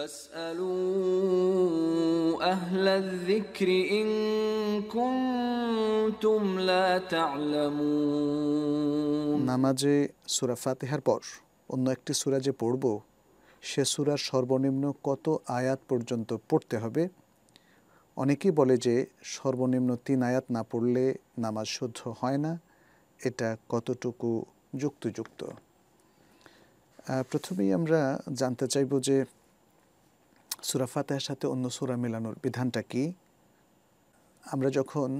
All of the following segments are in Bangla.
নামাজে সূরা ফাতেহার পর অন্য একটি সূরা যে পড়ব সে সুরার সর্বনিম্ন কত আয়াত পর্যন্ত পড়তে হবে অনেকেই বলে যে সর্বনিম্ন তিন আয়াত না পড়লে নামাজ শুদ্ধ হয় না এটা কতটুকু যুক্তিযুক্ত প্রথমেই আমরা জানতে চাইব যে সুরা ফাতেহার সাথে অন্য সুরা মেলানোর বিধানটা কি আমরা যখন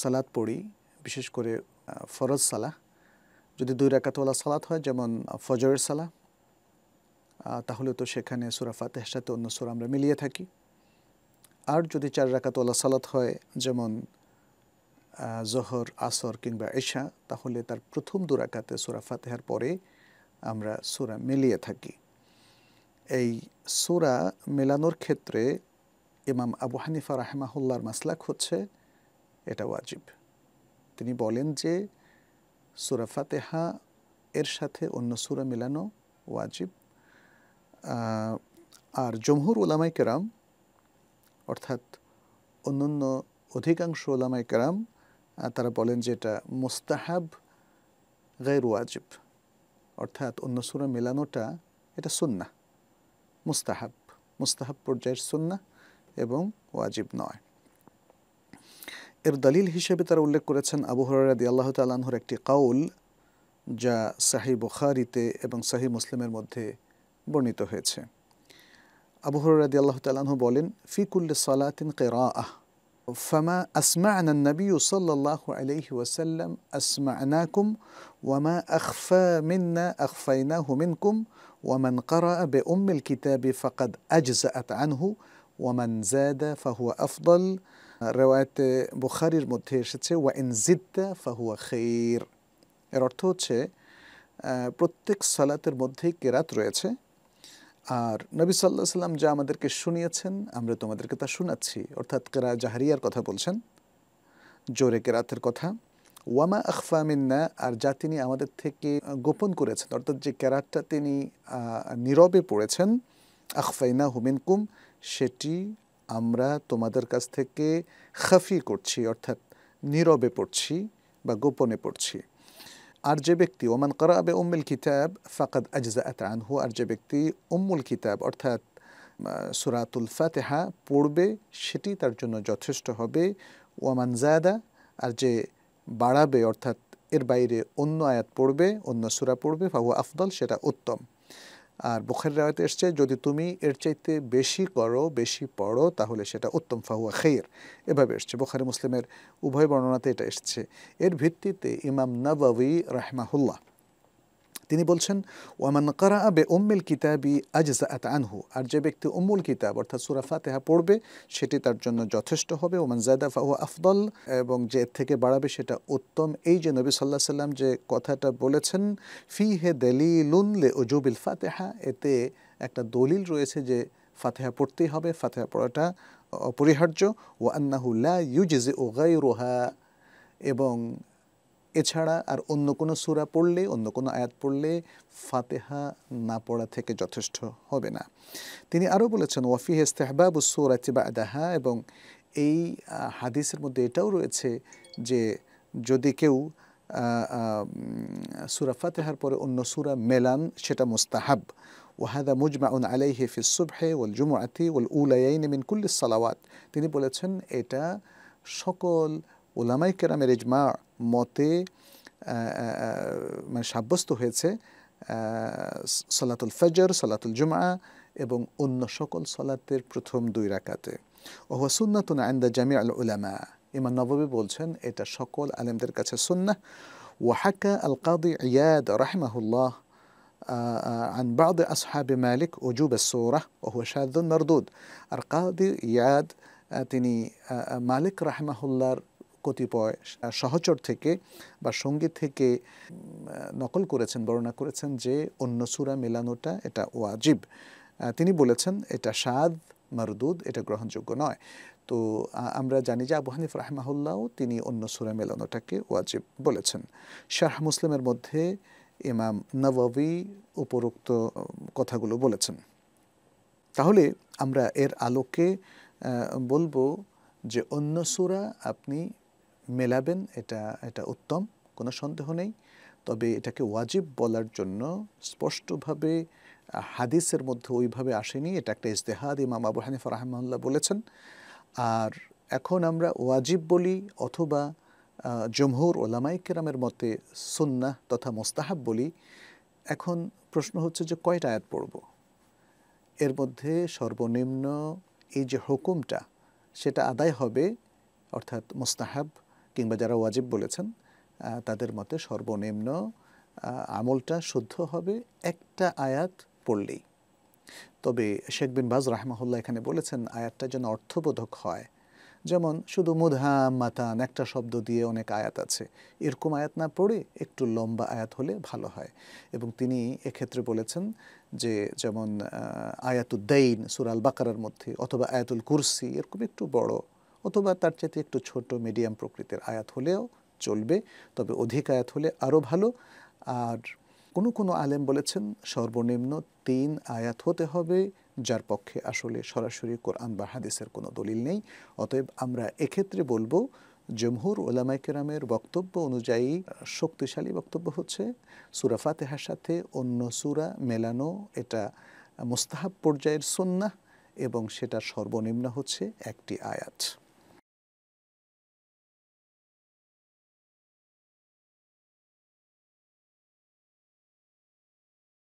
সালাদ পড়ি বিশেষ করে ফরজ সালাহ যদি দুই রাকাতওয়ালা সালাদ হয় যেমন ফজরের সালাহ তাহলে তো সেখানে সুরা ফাতেহার সাথে অন্য সুরা আমরা মিলিয়ে থাকি আর যদি চার রাকাতওয়ালা সালাদ হয় যেমন জহর আসর কিংবা এশা তাহলে তার প্রথম দুরাকাতে সুরা ফাতেহার পরে আমরা সুরা মিলিয়ে থাকি এই সুরা মেলানোর ক্ষেত্রে ইমাম আবু হানিফা রাহেমাহুল্লার মাসলাক হচ্ছে এটা ওয়াজিব তিনি বলেন যে সুরা ফাতেহা এর সাথে অন্য সুরা মেলানো ওয়াজিব আর জমহুর ওলামাই কেরাম অর্থাৎ অন্য অন্য অধিকাংশ ওলামাই কেরাম তারা বলেন যে এটা মোস্তাহাব গের ওয়াজিব অর্থাৎ অন্য সুরা মেলানোটা এটা সুন্না মুস্তাহাব মুস্তাহাব পর্যায়ের সুন্না এবং ওয়াজিব নয় এর দলিল হিসেবে তারা উল্লেখ করেছেন আবু হরাদি আল্লাহ তালাহুর একটি কাউল যা সাহি বুখারিতে এবং সাহি মুসলিমের মধ্যে বর্ণিত হয়েছে আবু হরাদি আল্লাহ তালহ বলেন ফিকুল্লে সালাতিন কেরা আহ فما أسمعنا النبي صلى الله عليه وسلم أسمعناكم وما أخفى منا أخفيناه منكم ومن قرأ بأم الكتاب فقد أجزأت عنه ومن زاد فهو أفضل رواية بخاري المدهشة وإن زدت فهو خير খেইর প্রত্যেক সালাতের কেরাত রয়েছে আর নবী সাল্লাহ সাল্লাম যা আমাদেরকে শুনিয়েছেন আমরা তোমাদেরকে তা শোনাচ্ছি অর্থাৎ কেরা জাহারিয়ার কথা বলছেন জোরে কেরাতের কথা ওয়ামা আখফা মিন্না আর যা তিনি আমাদের থেকে গোপন করেছেন অর্থাৎ যে ক্যারাটটা তিনি নীরবে পড়েছেন আখফাইনা কুম সেটি আমরা তোমাদের কাছ থেকে খাফি করছি অর্থাৎ নীরবে পড়ছি বা গোপনে পড়ছি أرجبكتي ومن قرأ بأم الكتاب فقد أجزأت عنه أرجبكتي أم الكتاب أرتات آه، سورة الفاتحة بوربة شتي ترجمة جوتشت هبه ومن زاد أرجى بارابي أرتات إربايري أنو آيات بوربة أنو سورة بوربة فهو أفضل شتا أتم আর বুখের রেওয়াতে এসছে যদি তুমি এর চাইতে বেশি করো বেশি পড়ো তাহলে সেটা উত্তম ফাহুয়া খেয়ের এভাবে এসছে বুখারি মুসলিমের উভয় বর্ণনাতে এটা এসছে এর ভিত্তিতে ইমাম নবাবি রাহমাহুল্লাহ তিনি বলছেন ওয়ামান কারা আবে উম্মিল কিতাবি আজজা আত আনহু আর যে ব্যক্তি উম্মুল কিতাব অর্থাৎ সুরা ফাতেহা পড়বে সেটি তার জন্য যথেষ্ট হবে ওমান জায়দা ফাহু আফদল এবং যে এর থেকে বাড়াবে সেটা উত্তম এই যে নবী সাল্লাহ সাল্লাম যে কথাটা বলেছেন ফি হে লুনলে লে জুবিল ফাতেহা এতে একটা দলিল রয়েছে যে ফাতেহা পড়তেই হবে ফাতেহা পড়াটা অপরিহার্য ও আন্নাহুল্লা ইউজিজে ও গাই রোহা এবং এছাড়া আর অন্য কোনো সুরা পড়লে অন্য কোনো আয়াত পড়লে ফাতেহা না পড়া থেকে যথেষ্ট হবে না তিনি আরও বলেছেন ওয়াফি হেস্তেহবাব সুরাচি বা আদাহা এবং এই হাদিসের মধ্যে এটাও রয়েছে যে যদি কেউ সুরা ফাতেহার পরে অন্য সুরা মেলান সেটা মোস্তাহাব ওয়াহাদা মুজমাউন আলাইহি ফি সুবহে ওয়াল জুমআতি ওল উলায়াইন মিন কুল্লিস সালাওয়াত তিনি বলেছেন এটা সকল علمای کرام اجماع ماته মানে সাব্যস্ত হয়েছে সলাতুল ফজর সলাতুল জুমা এবং অন্য সকল সলাতের প্রথম দুই রাকাতে ওহুয়া সুন্নাতুন আন্দা জামি আল উলামা ইমান নববী বলছেন এটা সকল আলেমদের কাছে সুন্না ওয়াহাকা আল কাদি ইয়াদ রাহমাহুল্লাহ عن بعض أصحاب مالك وجوب السورة وهو شاذ مردود القاضي إياد তিনি মালিক রাহমাহুল্লার কতিপয় সহচর থেকে বা সঙ্গীত থেকে নকল করেছেন বর্ণনা করেছেন যে অন্য সুরা মেলানোটা এটা ওয়াজিব তিনি বলেছেন এটা সাদ মারদুদ এটা গ্রহণযোগ্য নয় তো আমরা জানি যে আবু হানিফ রাহমাহুল্লাও তিনি অন্য সুরা মেলানোটাকে ওয়াজিব বলেছেন শাহ মুসলিমের মধ্যে ইমাম নবাবি উপরোক্ত কথাগুলো বলেছেন তাহলে আমরা এর আলোকে বলবো যে অন্য সুরা আপনি মেলাবেন এটা এটা উত্তম কোনো সন্দেহ নেই তবে এটাকে ওয়াজিব বলার জন্য স্পষ্টভাবে হাদিসের মধ্যে ওইভাবে আসেনি এটা একটা ইজতেহাদ ইমাম আবু হানিফা রাহমাল্লাহ বলেছেন আর এখন আমরা ওয়াজিব বলি অথবা জমহুর ওলামাই কেরামের মতে সুন্নাহ তথা মোস্তাহাব বলি এখন প্রশ্ন হচ্ছে যে কয়টা আয়াত পড়ব এর মধ্যে সর্বনিম্ন এই যে হুকুমটা সেটা আদায় হবে অর্থাৎ মোস্তাহাব কিংবা যারা ওয়াজিব বলেছেন তাদের মতে সর্বনিম্ন আমলটা শুদ্ধ হবে একটা আয়াত পড়লেই তবে শেখ বিন বাজ রাহমাহুল্লাহ এখানে বলেছেন আয়াতটা যেন অর্থবোধক হয় যেমন শুধু মুধাম মাতান একটা শব্দ দিয়ে অনেক আয়াত আছে এরকম আয়াত না পড়ে একটু লম্বা আয়াত হলে ভালো হয় এবং তিনি এক্ষেত্রে বলেছেন যে যেমন আয়াতুদ্দাইন সুরাল বাকারার মধ্যে অথবা আয়াতুল কুরসি এরকম একটু বড় অথবা তার চাইতে একটু ছোট মিডিয়াম প্রকৃতির আয়াত হলেও চলবে তবে অধিক আয়াত হলে আরও ভালো আর কোনো কোনো আলেম বলেছেন সর্বনিম্ন তিন আয়াত হতে হবে যার পক্ষে আসলে সরাসরি কোরআন বা হাদিসের কোনো দলিল নেই অতএব আমরা এক্ষেত্রে বলবো জমহুর ওলামাই কেরামের বক্তব্য অনুযায়ী শক্তিশালী বক্তব্য হচ্ছে সুরা ফাতেহার সাথে অন্য সুরা মেলানো এটা মুস্তাহাব পর্যায়ের সন্না এবং সেটা সর্বনিম্ন হচ্ছে একটি আয়াত